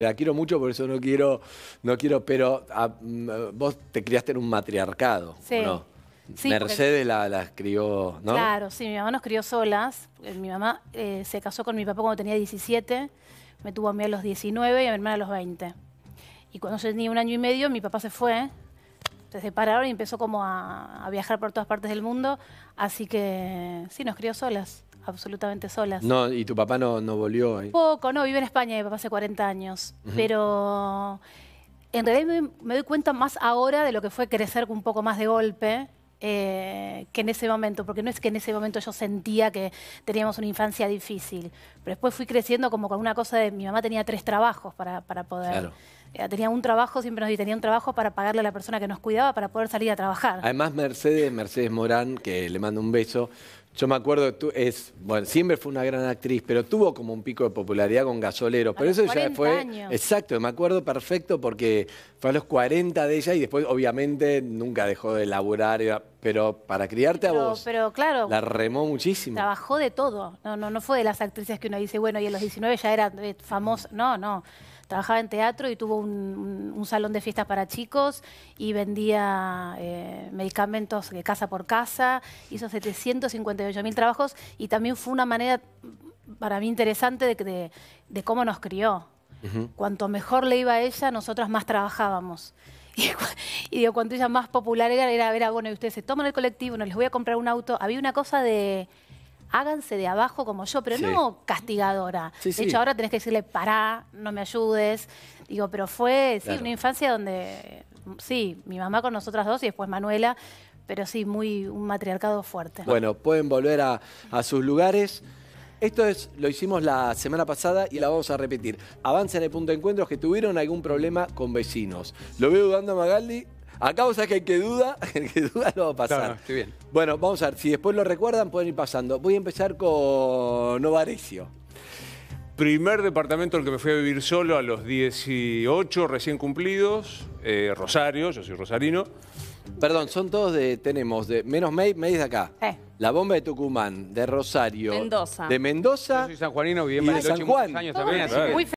La quiero mucho, por eso no quiero, no quiero, pero ah, mm, vos te criaste en un matriarcado, sí. ¿no? Mercedes la, las crió, ¿no? Claro, sí, mi mamá nos crió solas. Eh, mi mamá eh, se casó con mi papá cuando tenía 17, me tuvo a mí a los 19 y a mi hermana a los 20. Y cuando yo tenía un año y medio, mi papá se fue, se separaron y empezó como a viajar por todas partes del mundo. Así que sí, nos crió solas absolutamente solas. No, ¿Y tu papá no, volvió ahí? Poco, no, vive en España, mi papá hace 40 años. Pero en realidad me, doy cuenta más ahora de lo que fue crecer un poco más de golpe. Eh, que en ese momento, porque no es que en ese momento yo sentía que teníamos una infancia difícil, pero después fui creciendo como con una cosa de mi mamá tenía tres trabajos para, poder eh, tenía un trabajo, siempre nos tenía un trabajo para pagarle a la persona que nos cuidaba para poder salir a trabajar. Además, Mercedes, Mercedes Morán, que le mando un beso, yo me acuerdo, tú es, bueno, siempre fue una gran actriz, pero tuvo como un pico de popularidad con Gasolero. pero eso ya fue. Años. Exacto, me acuerdo perfecto porque fue a los 40 de ella y después, obviamente, nunca dejó de laburar, Pero para criarte a vos. Pero claro. La remó muchísimo. Trabajó de todo. No, no, no fue de las actrices que uno dice, bueno, y a los 19 ya era eh, famosa. No, no trabajaba en teatro y tuvo un, salón de fiestas para chicos y vendía eh, medicamentos de casa por casa, hizo 758 mil trabajos y también fue una manera para mí interesante de, cómo nos crió. Cuanto mejor le iba a ella, nosotros más trabajábamos. Y, y, digo, cuanto ella más popular era, era, era, bueno, y ustedes se toman el colectivo, no les voy a comprar un auto. Había una cosa de háganse de abajo como yo, pero no castigadora. de hecho, ahora tenés que decirle, pará, no me ayudes. Digo, pero fue una infancia donde, sí, mi mamá con nosotras dos y después Manuela, pero sí, muy un matriarcado fuerte. Bueno, pueden volver a, sus lugares. Esto es, lo hicimos la semana pasada y la vamos a repetir. Avance en el punto de encuentro que tuvieron algún problema con vecinos. Lo veo dudando a Magaldi Acá vos sabés que hay que duda, el que duda lo va a pasar. bien. Bueno, vamos a ver, si después lo recuerdan pueden ir pasando. Voy a empezar con Novarecio. Primer departamento el que me fui a vivir solo a los 18 recién cumplidos, eh, Rosario, yo soy rosarino. Perdón, son todos de, tenemos, de, menos May, May es de acá. Eh. La bomba de Tucumán, de Rosario. Mendoza. De Mendoza. Yo soy sanjuanino, viví en de San Juan. años también. Ah,